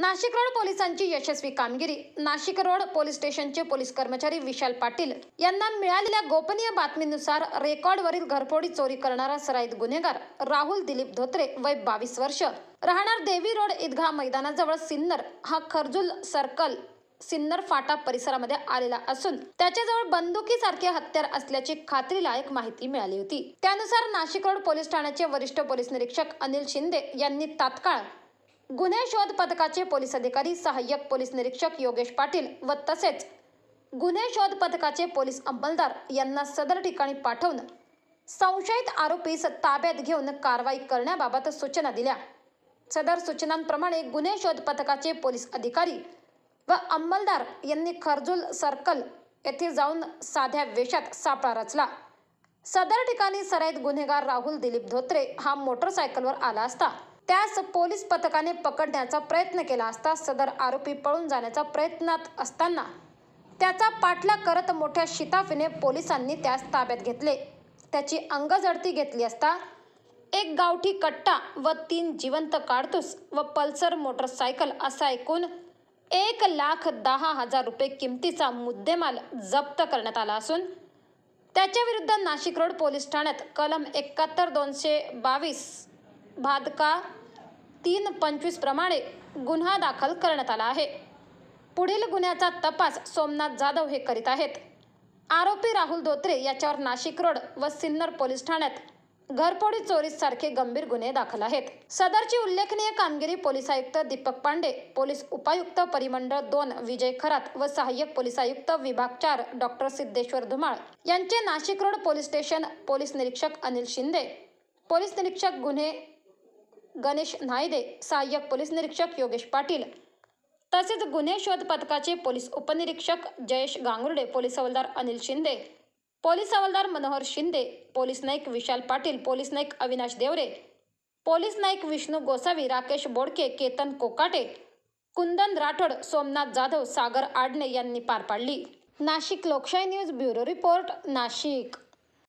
Nashik road पोलिसांची यशस्वी कामगिरी नाशिक रोड पोलीस स्टेशनचे पोलीस कर्मचारी विशाल पाटील यांना मिळालेल्या गोपनीय बातमीनुसार रेकॉर्डवरील घरफोडी चोरी करणारा सराईत गुन्हेगार राहुल दिलीप धोत्रे वय बावीस वर्ष राहणार देवी रोड ईदगा मैदानाजवळ सिन्नर हा खर्जुल सर्कल सिन्नर फाटा परिसरामध्ये आलेला असून त्याच्याजवळ बंदुकीसारखे हत्यार असल्याची खात्रीलायक माहिती मिळाली होती त्यानुसार नाशिक रोड पोलीस ठाण्याचे वरिष्ठ पोलीस निरीक्षक अनिल शिंदे यांनी तात्काळ गुन्हे शोध पथकाचे पोलीस अधिकारी सहाय्यक पोलीस निरीक्षक योगेश पाटील व तसेच गुन्हे शोध पथकाचे पोलीस अंमलदार यांना सदर ठिकाणी पाठवून संशयित आरोपीस ताब्यात घेऊन कारवाई करण्याबाबत सूचना दिल्या सदर सूचनांप्रमाणे गुन्हे शोध पथकाचे पोलीस अधिकारी व अंमलदार यांनी खर्जुल सर्कल येथे जाऊन साध्या वेशात सापळा रचला सदर ठिकाणी सराईत गुन्हेगार राहुल दिलीप धोत्रे हा मोटरसायकलवर आला असता त्यास पोलीस पथकाने पकडण्याचा प्रयत्न केला असता सदर आरोपी पळून जाण्याचा प्रयत्नात असताना त्याचा पाठलाग करत मोठ्या शिताफीने पोलिसांनी त्यास ताब्यात घेतले त्याची अंगजडती घेतली असता एक गावठी कट्टा व तीन जिवंत कारतूस व पल्सर मोटरसायकल असा एकूण एक लाख दहा हजार रुपये किमतीचा मुद्देमाल जप्त करण्यात आला असून त्याच्याविरुद्ध नाशिक रोड पोलीस ठाण्यात कलम एकाहत्तर दोनशे बावीस भादका तीन पंचवीस प्रमाणे गुन्हा दाखल करण्यात आला आहे पुढील गुन्ह्याचा तपास सोमनाथ जाधव हे करीत आहेत आरोपी राहुल धोत्रे याच्यावर नाशिक रोड व सिन्नर पोलीस ठाण्यात घरपोडी चोरीसारखे गंभीर गुन्हे दाखल आहेत सदरची उल्लेखनीय कामगिरी पोलीस आयुक्त दीपक पांडे पोलीस उपायुक्त परिमंडळ दोन विजय खरात व सहाय्यक पोलीस आयुक्त विभाग चार डॉक्टर सिद्धेश्वर धुमाळ यांचे Nashik road police station police निरीक्षक अनिल शिंदे पोलीस निरीक्षक गुन्हे गणेश नायदे सहाय्यक पोलीस निरीक्षक योगेश पाटील तसेच गुन्हे शोध पथकाचे पोलीस उपनिरीक्षक जयेश गांगुर्डे पोलीस हवालदार अनिल शिंदे पोलीस हवालदार मनोहर शिंदे पोलीस नाईक विशाल पाटील पोलीस नाईक अविनाश देवरे पोलीस नाईक विष्णू गोसावी राकेश बोडके केतन कोकाटे कुंदन राठोड सोमनाथ जाधव सागर आडणे यांनी पार पाडली नाशिक लोकशाही न्यूज ब्युरो रिपोर्ट नाशिक